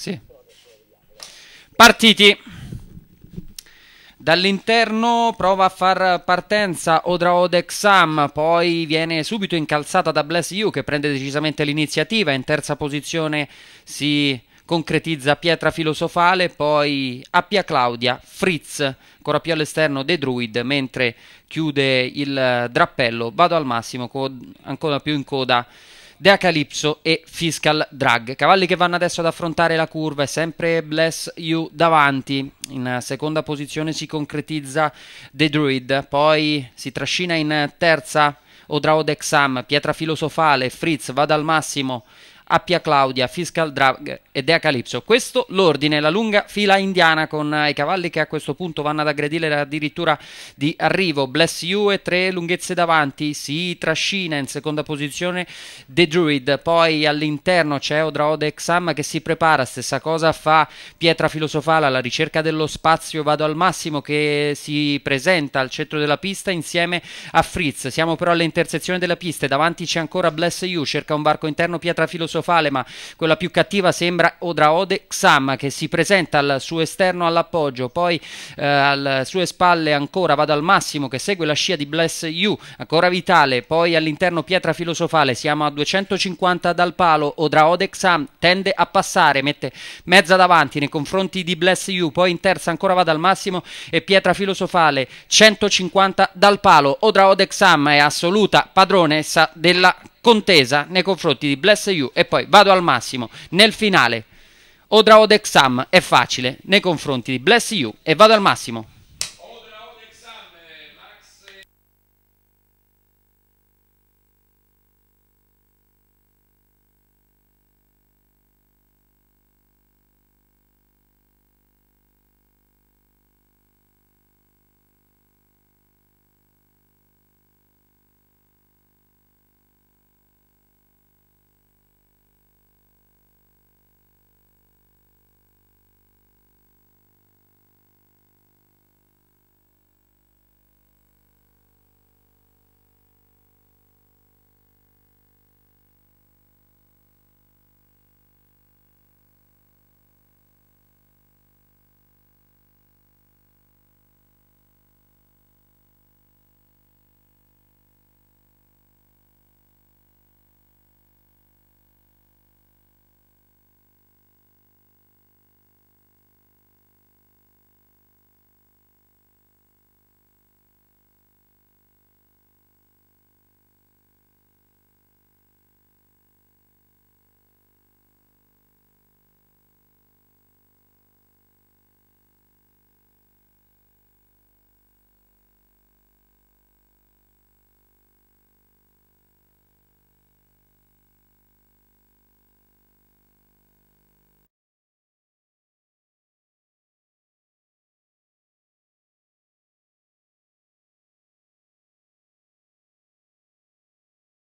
Sì. Partiti. Dall'interno prova a far partenza Odra Odexam, poi viene subito incalzata da Bless You che prende decisamente l'iniziativa, in terza posizione si concretizza Pietra Filosofale, poi Appia Claudia, Fritz, ancora più all'esterno De Druid, mentre chiude il drappello, vado al massimo, ancora più in coda Dea Calypso e Fiscal Drag. Cavalli che vanno adesso ad affrontare la curva, è sempre Bless You davanti, in seconda posizione si concretizza The Druid, poi si trascina in terza Odraod Exam, Pietra Filosofale, Fritz va dal massimo Appia Claudia, Fiscal Drag e Dea Calypso. Questo l'ordine, la lunga fila indiana con eh, i cavalli che a questo punto vanno ad aggredire addirittura di arrivo. Bless You e tre lunghezze davanti, si trascina in seconda posizione The Druid, poi all'interno c'è Odraode Exam che si prepara, stessa cosa fa Pietra Filosofale alla ricerca dello spazio, vado al massimo che si presenta al centro della pista insieme a Fritz. Siamo però all'intersezione della pista e davanti c'è ancora Bless You, cerca un varco interno Pietra Filosofale Sofale, ma quella più cattiva sembra Odraode Xam che si presenta al suo esterno all'appoggio, poi eh, alle sue spalle ancora va dal Massimo che segue la scia di Bless You, ancora Vitale, poi all'interno Pietra Filosofale, siamo a 250 dal palo, Odraode Xam tende a passare, mette mezza davanti nei confronti di Bless You, poi in terza ancora va dal Massimo e Pietra Filosofale, 150 dal palo, Odraode Xam è assoluta padronessa della contesa nei confronti di Bless You e poi vado al massimo nel finale. Odraod Exam è facile nei confronti di Bless You e vado al massimo.